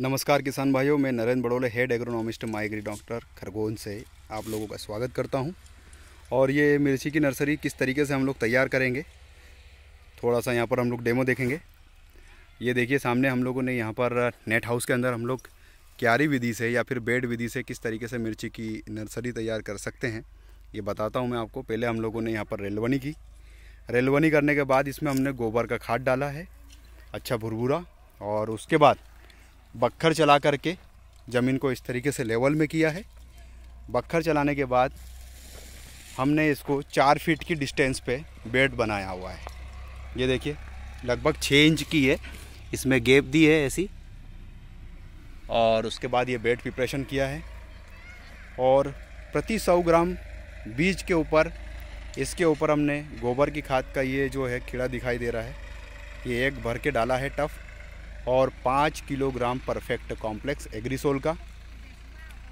नमस्कार किसान भाइयों मैं नरेंद्र बड़ोले हेड एग्रोनॉमिस्ट माइग्री डॉक्टर खरगोन से आप लोगों का स्वागत करता हूं और ये मिर्ची की नर्सरी किस तरीके से हम लोग तैयार करेंगे थोड़ा सा यहाँ पर हम लोग डेमो देखेंगे ये देखिए सामने हम लोगों ने यहाँ पर नेट हाउस के अंदर हम लोग क्यारी विधि से या फिर बेड विधि से किस तरीके से मिर्ची की नर्सरी तैयार कर सकते हैं ये बताता हूँ मैं आपको पहले हम लोगों ने यहाँ पर रेलवनी की रेलवनी करने के बाद इसमें हमने गोबर का खाद डाला है अच्छा भुरभुरा और उसके बाद बखर चला करके ज़मीन को इस तरीके से लेवल में किया है बखर चलाने के बाद हमने इसको चार फीट की डिस्टेंस पे बेड बनाया हुआ है ये देखिए लगभग छः इंच की है इसमें गेप दी है ऐसी और उसके बाद ये बेड प्रिपरेशन किया है और प्रति सौ ग्राम बीज के ऊपर इसके ऊपर हमने गोबर की खाद का ये जो है कीड़ा दिखाई दे रहा है ये एक भर के डाला है टफ़ और पाँच किलोग्राम परफेक्ट कॉम्प्लेक्स एग्रीसोल का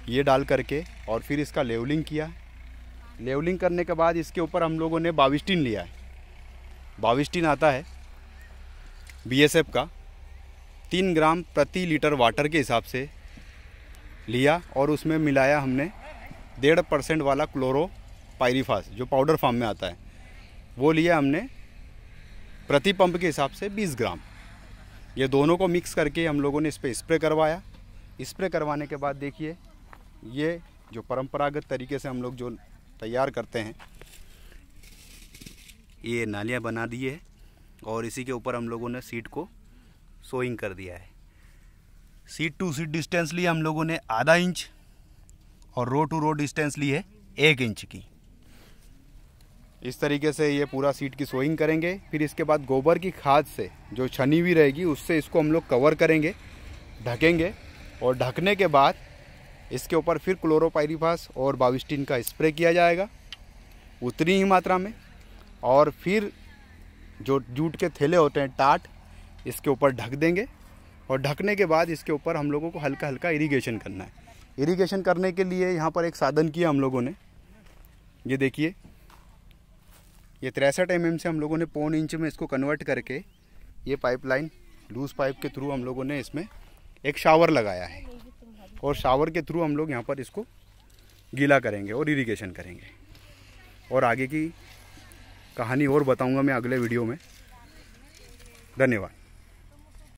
ये डाल करके और फिर इसका लेवलिंग किया लेवलिंग करने के बाद इसके ऊपर हम लोगों ने बाविस्टिन लिया है बाविस्टिन आता है बीएसएफ का तीन ग्राम प्रति लीटर वाटर के हिसाब से लिया और उसमें मिलाया हमने डेढ़ परसेंट वाला क्लोरो पायरीफास जो पाउडर फॉर्म में आता है वो लिया हमने प्रति पंप के हिसाब से 20 ग्राम ये दोनों को मिक्स करके हम लोगों ने इस पर स्प्रे करवाया स्प्रे करवाने के बाद देखिए ये जो परंपरागत तरीके से हम लोग जो तैयार करते हैं ये नालियाँ बना दिए है और इसी के ऊपर हम लोगों ने सीट को सोइंग कर दिया है सीट टू सीट डिस्टेंस ली हम लोगों ने आधा इंच और रो टू रो डिस्टेंस ली है एक इंच की इस तरीके से ये पूरा सीट की सोइंग करेंगे फिर इसके बाद गोबर की खाद से जो छनी हुई रहेगी उससे इसको हम लोग कवर करेंगे ढकेंगे और ढकने के बाद इसके ऊपर फिर क्लोरोपायरीफास और बाविस्टीन का स्प्रे किया जाएगा उतनी ही मात्रा में और फिर जो जूट के थैले होते हैं टाट इसके ऊपर ढक देंगे और ढकने के बाद इसके ऊपर हम लोगों को हल्का हल्का इरिगेशन करना है इरिगेशन करने के लिए यहाँ पर एक साधन किया हम लोगों ने ये देखिए ये तिरसठ एम से हम लोगों ने पौन इंच में इसको कन्वर्ट करके ये पाइपलाइन लूज पाइप के थ्रू हम लोगों ने इसमें एक शावर लगाया है और शावर के थ्रू हम लोग यहाँ पर इसको गीला करेंगे और इरिगेशन करेंगे और आगे की कहानी और बताऊँगा मैं अगले वीडियो में धन्यवाद